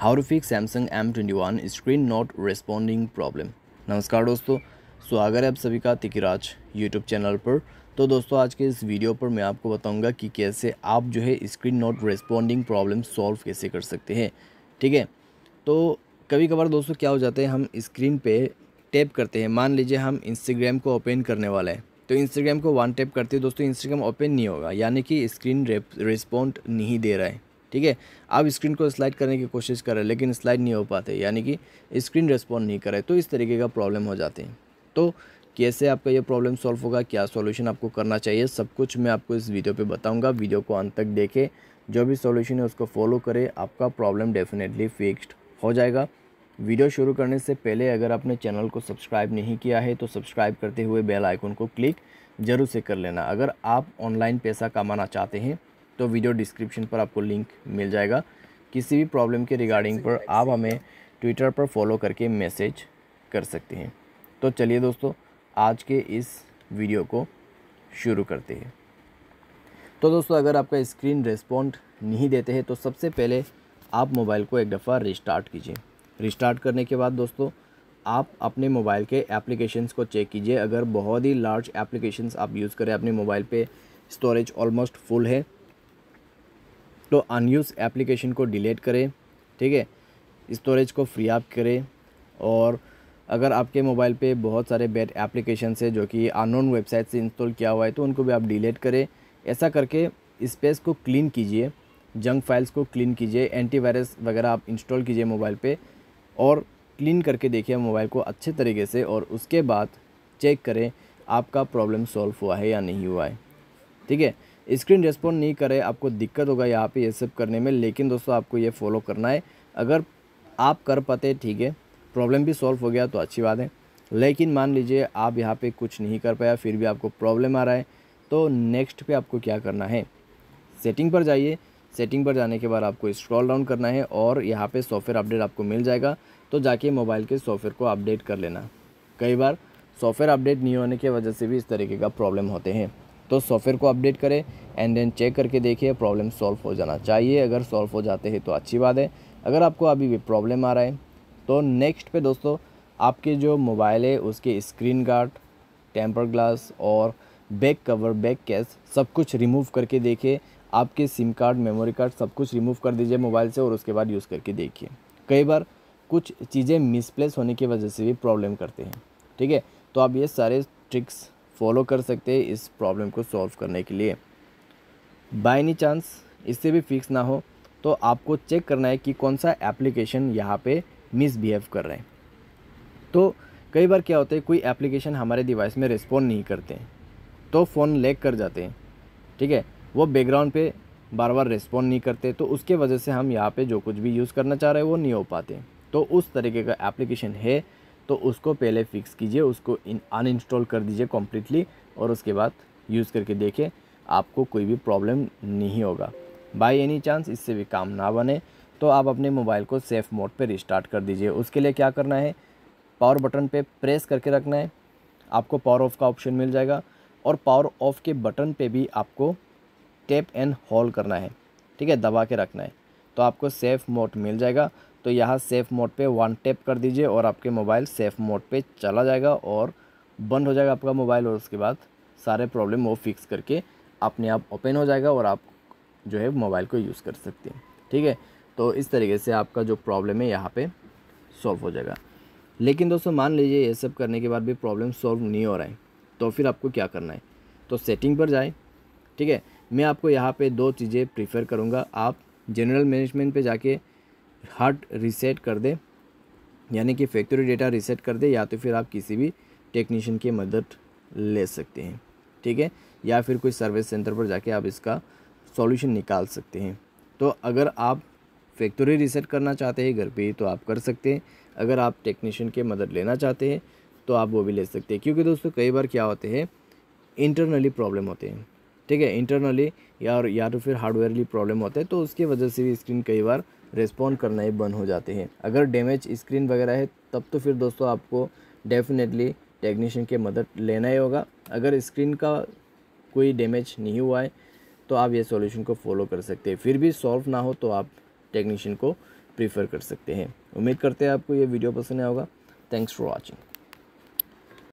how to fix Samsung M twenty one screen not responding problem नमस्कार दोस्तों स्वागत है आप सभी का तिकराज यूट्यूब चैनल पर तो दोस्तों आज के इस वीडियो पर मैं आपको बताऊंगा कि कैसे आप जो है screen not responding problem solve कैसे कर सकते हैं ठीक है तो कभी कभार दोस्तों क्या हो जाता है हम स्क्रीन पे टैप करते हैं मान लीजिए हम इंस्टाग्राम को ओपन करने वाला है तो इंस्टाग्राम को वन टैप करते दोस्तों इंस्टाग्राम ओपन नहीं होगा यानी कि स्क्रीन रिस्पॉन्ड नहीं दे रहा है ठीक है आप स्क्रीन को स्लाइड करने की कोशिश करें लेकिन स्लाइड नहीं हो पाते यानी कि स्क्रीन रिस्पॉन्ड नहीं करे तो इस तरीके का प्रॉब्लम हो जाते हैं तो कैसे आपका ये प्रॉब्लम सॉल्व होगा क्या सॉल्यूशन आपको करना चाहिए सब कुछ मैं आपको इस वीडियो पे बताऊंगा वीडियो को अंत तक देखें जो भी सॉल्यूशन है उसको फॉलो करें आपका प्रॉब्लम डेफिनेटली फिक्स्ड हो जाएगा वीडियो शुरू करने से पहले अगर आपने चैनल को सब्सक्राइब नहीं किया है तो सब्सक्राइब करते हुए बेल आइकन को क्लिक ज़रूर से कर लेना अगर आप ऑनलाइन पैसा कमाना चाहते हैं तो वीडियो डिस्क्रिप्शन पर आपको लिंक मिल जाएगा किसी भी प्रॉब्लम के रिगार्डिंग पर आप हमें ट्विटर पर फॉलो करके मैसेज कर सकते हैं तो चलिए दोस्तों आज के इस वीडियो को शुरू करते हैं तो दोस्तों अगर आपका स्क्रीन रिस्पॉन्ड नहीं देते हैं तो सबसे पहले आप मोबाइल को एक दफ़ा रिस्टार्ट कीजिए रिस्टार्ट करने के बाद दोस्तों आप अपने मोबाइल के एप्लीकेशंस को चेक कीजिए अगर बहुत ही लार्ज एप्लीकेशंस आप यूज़ करें अपने मोबाइल पे स्टोरेज ऑलमोस्ट फुल है तो अनयूज़ एप्लीकेशन को डिलीट करें ठीक है स्टोरेज को फ्री आप करें और अगर आपके मोबाइल पे बहुत सारे बैड एप्लीकेशन है जो कि अननोन वेबसाइट से इंस्टॉल किया हुआ है तो उनको भी आप डिलीट करें ऐसा करके स्पेस को क्लीन कीजिए जंक फाइल्स को क्लीन कीजिए एंटीवायरस वगैरह आप इंस्टॉल कीजिए मोबाइल पे और क्लीन करके देखिए मोबाइल को अच्छे तरीके से और उसके बाद चेक करें आपका प्रॉब्लम सॉल्व हुआ है या नहीं हुआ है ठीक है स्क्रीन रिस्पॉन्ड नहीं करे आपको दिक्कत होगा यहाँ पे ये सब करने में लेकिन दोस्तों आपको ये फॉलो करना है अगर आप कर पाते ठीक है प्रॉब्लम भी सॉल्व हो गया तो अच्छी बात है लेकिन मान लीजिए आप यहाँ पे कुछ नहीं कर पाया फिर भी आपको प्रॉब्लम आ रहा है तो नेक्स्ट पे आपको क्या करना है सेटिंग पर जाइए सेटिंग पर जाने के बाद आपको स्क्रॉल डाउन करना है और यहाँ पे सॉफ्टवेयर अपडेट आपको मिल जाएगा तो जाके मोबाइल के सॉफ्टवेयर को अपडेट कर लेना कई बार सॉफ्टवेयर अपडेट नहीं होने की वजह से भी इस तरीके का प्रॉब्लम होते हैं तो सॉफ्टवेयर को अपडेट करें एंड देन चेक करके देखिए प्रॉब्लम सॉल्व हो जाना चाहिए अगर सॉल्व हो जाते हैं तो अच्छी बात है अगर आपको अभी भी प्रॉब्लम आ रहा है तो नेक्स्ट पे दोस्तों आपके जो मोबाइल है उसके स्क्रीन गार्ड टेम्पर ग्लास और बैक कवर बैक कैस सब कुछ रिमूव करके देखिए आपके सिम कार्ड मेमोरी कार्ड सब कुछ रिमूव कर दीजिए मोबाइल से और उसके बाद यूज़ करके देखिए कई बार कुछ चीज़ें मिसप्लेस होने की वजह से भी प्रॉब्लम करते हैं ठीक है तो आप ये सारे ट्रिक्स फॉलो कर सकते हैं इस प्रॉब्लम को सॉल्व करने के लिए बाय एनी चांस इससे भी फिक्स ना हो तो आपको चेक करना है कि कौन सा एप्लीकेशन यहाँ पे मिसबिहेव कर रहे हैं तो कई बार क्या होता है कोई एप्लीकेशन हमारे डिवाइस में रिस्पॉन्ड नहीं करते तो फ़ोन लेक कर जाते हैं ठीक है वो बैकग्राउंड पे बार बार रिस्पॉन्ड नहीं करते तो उसके वजह से हम यहाँ पे जो कुछ भी यूज़ करना चाह रहे हैं वो नहीं हो पाते तो उस तरीके का एप्लीकेशन है तो उसको पहले फ़िक्स कीजिए उसको इन इंस्टॉल कर दीजिए कम्प्लीटली और उसके बाद यूज़ करके देखें आपको कोई भी प्रॉब्लम नहीं होगा बाई एनी चांस इससे भी काम ना बने तो आप अपने मोबाइल को सेफ़ मोड पर रिस्टार्ट कर दीजिए उसके लिए क्या करना है पावर बटन पर प्रेस करके रखना है आपको पावर ऑफ़ का ऑप्शन मिल जाएगा और पावर ऑफ़ के बटन पर भी आपको टैप एंड होल्ड करना है ठीक है दबा के रखना है तो आपको सेफ़ मोड मिल जाएगा तो यहाँ सेफ़ मोड पे वन टैप कर दीजिए और आपके मोबाइल सेफ़ मोड पे चला जाएगा और बंद हो जाएगा आपका मोबाइल और उसके बाद सारे प्रॉब्लम वो फिक्स करके अपने आप ओपन हो जाएगा और आप जो है मोबाइल को यूज़ कर सकते हैं ठीक है तो इस तरीके से आपका जो प्रॉब्लम है यहाँ पर सॉल्व हो जाएगा लेकिन दोस्तों मान लीजिए ये सब करने के बाद भी प्रॉब्लम सॉल्व नहीं हो रहा है तो फिर आपको क्या करना है तो सेटिंग पर जाए ठीक है मैं आपको यहाँ पे दो चीज़ें प्रीफर करूँगा आप जनरल मैनेजमेंट पे जाके हार्ट रीसेट कर दे यानी कि फैक्ट्री डेटा रीसेट कर दे या तो फिर आप किसी भी टेक्नीशियन की मदद ले सकते हैं ठीक है या फिर कोई सर्विस सेंटर पर जाके आप इसका सॉल्यूशन निकाल सकते हैं तो अगर आप फैक्ट्री रीसेट करना चाहते हैं घर पे ही तो आप कर सकते हैं अगर आप टेक्नीशियन की मदद लेना चाहते हैं तो आप वो भी ले सकते हैं क्योंकि दोस्तों कई बार क्या होते हैं इंटरनली प्रॉब्लम होते हैं ठीक है इंटरनली या या तो फिर हार्डवेयरली प्रॉब्लम होते हैं तो उसकी वजह से भी स्क्रीन कई बार रिस्पॉन्ड करना ही बंद हो जाते हैं अगर डैमेज स्क्रीन वगैरह है तब तो फिर दोस्तों आपको डेफिनेटली टेक्नीशियन की मदद लेना ही होगा अगर स्क्रीन का कोई डैमेज नहीं हुआ है तो आप ये सॉल्यूशन को फॉलो कर सकते हैं फिर भी सॉल्व ना हो तो आप टेक्नीशियन को प्रीफर कर सकते हैं उम्मीद करते हैं आपको ये वीडियो पसंद आया होगा थैंक्स फॉर वॉचिंग